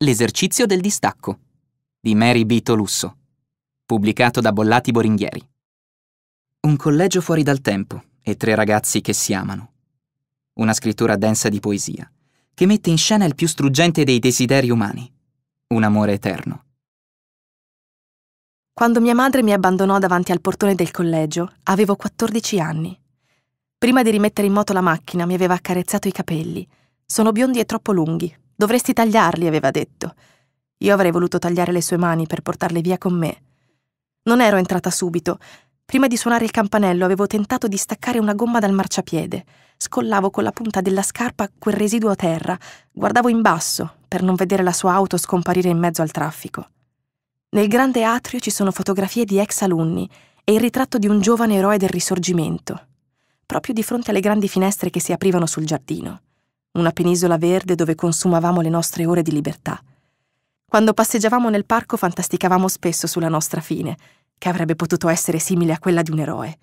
L'esercizio del distacco di Mary Bito Lusso, pubblicato da Bollati Boringhieri. Un collegio fuori dal tempo e tre ragazzi che si amano. Una scrittura densa di poesia, che mette in scena il più struggente dei desideri umani, un amore eterno. Quando mia madre mi abbandonò davanti al portone del collegio, avevo 14 anni. Prima di rimettere in moto la macchina mi aveva accarezzato i capelli. Sono biondi e troppo lunghi, Dovresti tagliarli, aveva detto. Io avrei voluto tagliare le sue mani per portarle via con me. Non ero entrata subito. Prima di suonare il campanello avevo tentato di staccare una gomma dal marciapiede. Scollavo con la punta della scarpa quel residuo a terra, guardavo in basso per non vedere la sua auto scomparire in mezzo al traffico. Nel grande atrio ci sono fotografie di ex alunni e il ritratto di un giovane eroe del risorgimento, proprio di fronte alle grandi finestre che si aprivano sul giardino una penisola verde dove consumavamo le nostre ore di libertà. Quando passeggiavamo nel parco fantasticavamo spesso sulla nostra fine, che avrebbe potuto essere simile a quella di un eroe.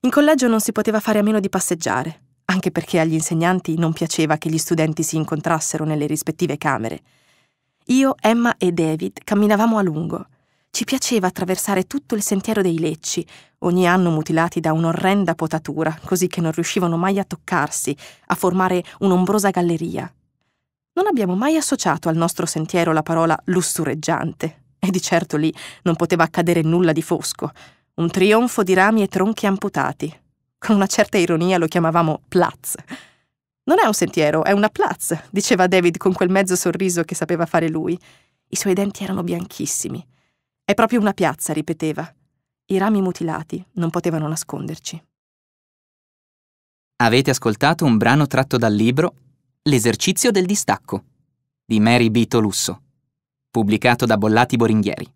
In collegio non si poteva fare a meno di passeggiare, anche perché agli insegnanti non piaceva che gli studenti si incontrassero nelle rispettive camere. Io, Emma e David camminavamo a lungo, ci piaceva attraversare tutto il sentiero dei lecci, ogni anno mutilati da un'orrenda potatura, così che non riuscivano mai a toccarsi, a formare un'ombrosa galleria. Non abbiamo mai associato al nostro sentiero la parola lussureggiante, e di certo lì non poteva accadere nulla di fosco, un trionfo di rami e tronchi amputati. Con una certa ironia lo chiamavamo Platz. Non è un sentiero, è una Platz, diceva David con quel mezzo sorriso che sapeva fare lui. I suoi denti erano bianchissimi. È proprio una piazza, ripeteva. I rami mutilati non potevano nasconderci. Avete ascoltato un brano tratto dal libro L'esercizio del distacco di Mary B. Tolusso, pubblicato da Bollati Boringhieri.